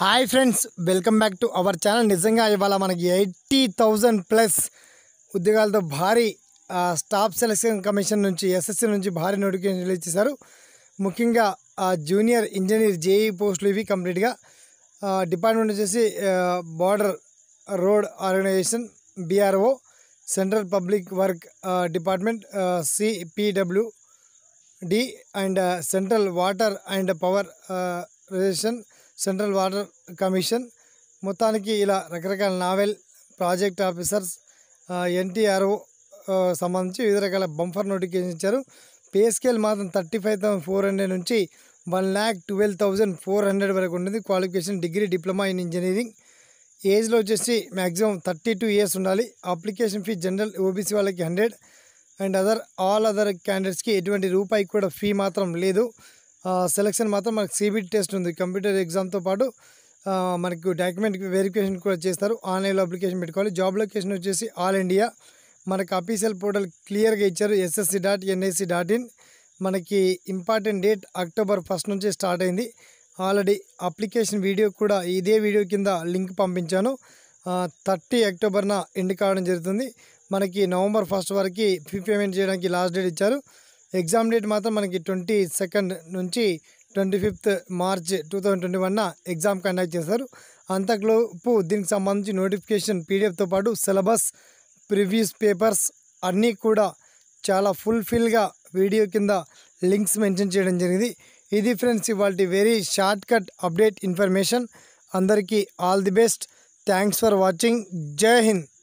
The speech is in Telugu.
hi friends welcome back to our channel నిజంగా ఇవాళ మనకి ఎయిటీ థౌజండ్ ప్లస్ ఉద్యోగాలతో భారీ స్టాఫ్ సెలక్షన్ కమిషన్ నుంచి ఎస్ఎస్సి నుంచి భారీ నోటిఫికేషన్ రిలీజ్ చేశారు ముఖ్యంగా జూనియర్ ఇంజనీర్ జేఈ పోస్టులు ఇవి కంప్లీట్గా డిపార్ట్మెంట్ వచ్చేసి border road organisation BRO central public work department CPWD D and central water and power reservation central water commission మొత్తానికి ఇలా రకరకాల నావెల్ ప్రాజెక్ట్ ఆఫీసర్స్ ఎన్టీఆర్ఓ సంబంధించి వివిధ రకాల బంఫర్ నోటిఫికేషన్ ఇచ్చారు పే స్కేల్ మాత్రం thirty five thousand four hundred నుంచి one lakh twelve thousand four hundred వరకు ఉంటుంది qualification degree diploma in engineering ఏజ్లో వచ్చేసి మ్యాక్సిమం థర్టీ టూ ఇయర్స్ ఉండాలి అప్లికేషన్ ఫీ జనరల్ ఓబీసీ వాళ్ళకి hundred and other all other క్యాండిడేట్స్కి ఎటువంటి రూపాయికి కూడా ఫీ మాత్రం లేదు సెలెక్షన్ మాత్రం మనకు సిబిటి టెస్ట్ ఉంది కంప్యూటర్ ఎగ్జామ్తో పాటు మనకు డాక్యుమెంట్ వెరిఫికేషన్ కూడా చేస్తారు ఆన్లైన్లో అప్లికేషన్ పెట్టుకోవాలి జాబ్ లొకేషన్ వచ్చేసి ఆల్ ఇండియా మనకు అఫీషియల్ పోర్టల్ క్లియర్గా ఇచ్చారు SSC dot NIC dot in మనకి ఇంపార్టెంట్ డేట్ అక్టోబర్ ఫస్ట్ నుంచి స్టార్ట్ అయింది ఆల్రెడీ అప్లికేషన్ వీడియో కూడా ఇదే వీడియో కింద లింక్ పంపించాను థర్టీ అక్టోబర్న ఎండ్ కావడం జరుగుతుంది మనకి నవంబర్ ఫస్ట్ వరకు ఫీ పేమెంట్ చేయడానికి లాస్ట్ డేట్ ఇచ్చారు ఎగ్జామ్ డేట్ మాత్రం మనకి ట్వంటీ సెకండ్ నుంచి twenty fifth March two thousand twenty వన్న ఎగ్జామ్ కండక్ట్ చేస్తారు అంతకులోపు దీనికి సంబంధించి నోటిఫికేషన్ పీడిఎఫ్తో పాటు సిలబస్ ప్రివ్యూస్ పేపర్స్ అన్నీ కూడా చాలా ఫుల్ఫిల్గా వీడియో కింద లింక్స్ మెన్షన్ చేయడం జరిగింది ఇది ఫ్రెండ్స్ ఇవాళ very short cut update information అందరికీ all the best thanks for watching జై హింద్